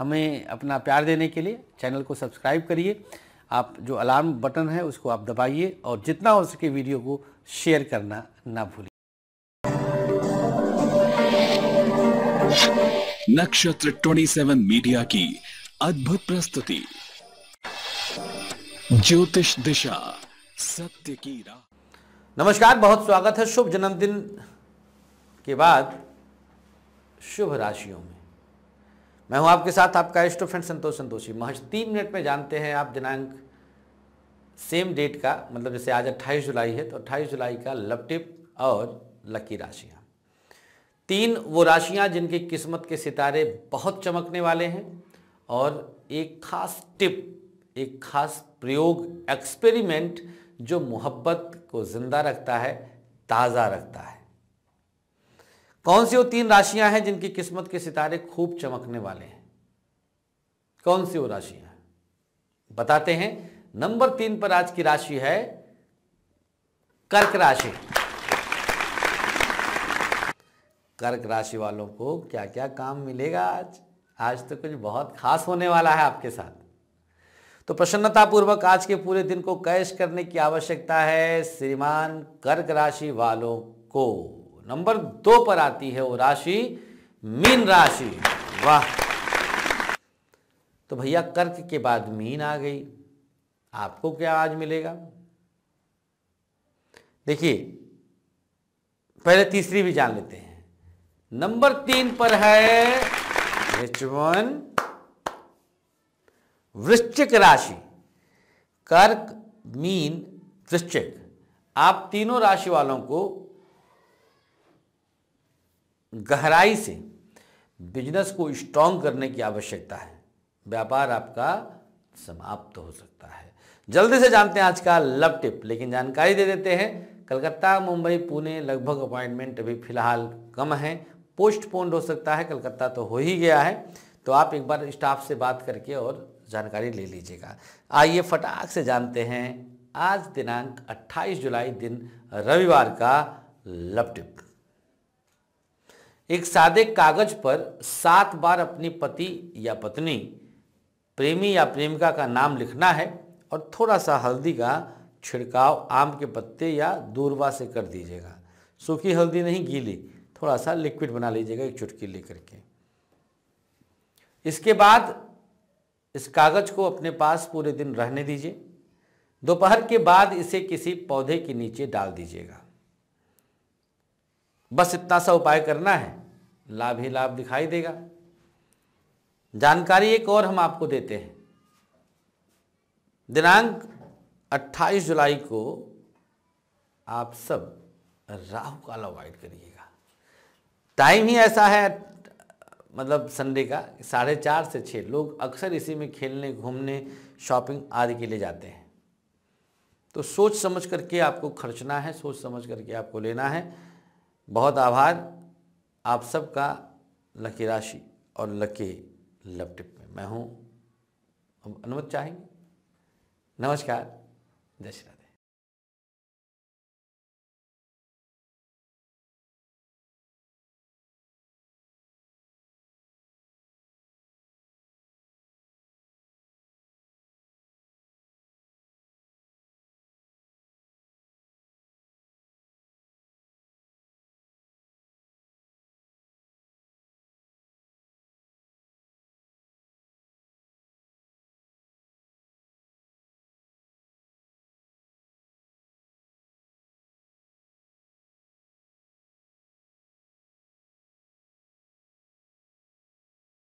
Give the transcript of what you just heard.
हमें अपना प्यार देने के लिए चैनल को सब्सक्राइब करिए आप जो अलार्म बटन है उसको आप दबाइए और जितना हो सके वीडियो को शेयर करना ना भूलिए नक्षत्र 27 मीडिया की अद्भुत प्रस्तुति ज्योतिष दिशा सत्य की राह नमस्कार बहुत स्वागत है शुभ जन्मदिन के बाद शुभ राशियों में मैं हूं आपके साथ आपका एस्टो फ्रेंड संतोष संतोषी महज तीन मिनट में जानते हैं आप दिनांक सेम डेट का मतलब जैसे आज 28 जुलाई है तो 28 जुलाई का लव टिप और लकी राशियाँ तीन वो राशियाँ जिनकी किस्मत के सितारे बहुत चमकने वाले हैं और एक खास टिप एक खास प्रयोग एक्सपेरिमेंट जो मोहब्बत को ज़िंदा रखता है ताज़ा रखता है कौन सी वो तीन राशियां हैं जिनकी किस्मत के सितारे खूब चमकने वाले हैं कौन सी वो राशियां बताते हैं नंबर तीन पर आज की राशि है कर्क राशि कर्क राशि वालों को क्या क्या काम मिलेगा आज आज तो कुछ बहुत खास होने वाला है आपके साथ तो प्रसन्नतापूर्वक आज के पूरे दिन को कैश करने की आवश्यकता है श्रीमान कर्क राशि वालों को नंबर दो पर आती है वो राशि मीन राशि वाह तो भैया कर्क के बाद मीन आ गई आपको क्या आज मिलेगा देखिए पहले तीसरी भी जान लेते हैं नंबर तीन पर है रिचवन वृश्चिक राशि कर्क मीन वृश्चिक आप तीनों राशि वालों को गहराई से बिजनेस को स्ट्रांग करने की आवश्यकता है व्यापार आपका समाप्त तो हो सकता है जल्दी से जानते हैं आज का लव टिप लेकिन जानकारी दे देते हैं कलकत्ता मुंबई पुणे लगभग अपॉइंटमेंट अभी फिलहाल कम है पोस्टपोन्ड हो सकता है कलकत्ता तो हो ही गया है तो आप एक बार स्टाफ से बात करके और जानकारी ले लीजिएगा आइए फटाक से जानते हैं आज दिनांक 28 जुलाई दिन रविवार का लव टिप एक सादे कागज पर सात बार अपनी पति या पत्नी प्रेमी या प्रेमिका का नाम लिखना है और थोड़ा सा हल्दी का छिड़काव आम के पत्ते या दूरबा से कर दीजिएगा सूखी हल्दी नहीं गीली थोड़ा सा लिक्विड बना लीजिएगा एक चुटकी लेकर के इसके बाद इस कागज को अपने पास पूरे दिन रहने दीजिए दोपहर के बाद इसे किसी पौधे के नीचे डाल दीजिएगा बस इतना सा उपाय करना है लाभ ही लाभ दिखाई देगा जानकारी एक और हम आपको देते हैं दिनांक 28 जुलाई को आप सब राहु काल अवॉइड करिएगा टाइम ही ऐसा है मतलब संडे का साढ़े चार से छः लोग अक्सर इसी में खेलने घूमने शॉपिंग आदि के लिए जाते हैं तो सोच समझ करके आपको खर्चना है सोच समझ करके आपको लेना है बहुत आभार आप सबका लकी राशि और लकी लव टिप में मैं हूँ अनुमत चाहेंगे नमस्कार दशरथ